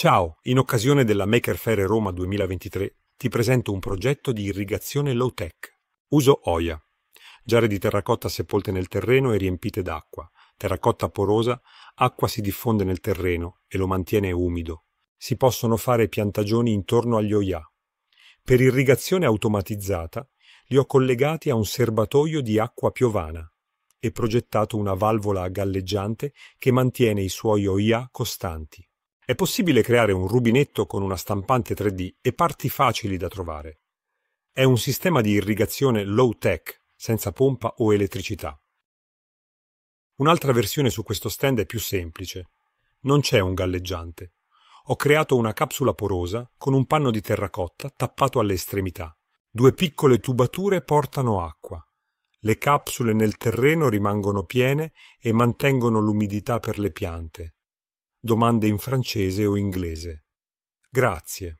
Ciao, in occasione della Maker Faire Roma 2023 ti presento un progetto di irrigazione low-tech. Uso OIA, giare di terracotta sepolte nel terreno e riempite d'acqua. Terracotta porosa, acqua si diffonde nel terreno e lo mantiene umido. Si possono fare piantagioni intorno agli OIA. Per irrigazione automatizzata li ho collegati a un serbatoio di acqua piovana e progettato una valvola galleggiante che mantiene i suoi OIA costanti. È possibile creare un rubinetto con una stampante 3D e parti facili da trovare. È un sistema di irrigazione low-tech, senza pompa o elettricità. Un'altra versione su questo stand è più semplice. Non c'è un galleggiante. Ho creato una capsula porosa con un panno di terracotta tappato alle estremità. Due piccole tubature portano acqua. Le capsule nel terreno rimangono piene e mantengono l'umidità per le piante domande in francese o inglese. Grazie.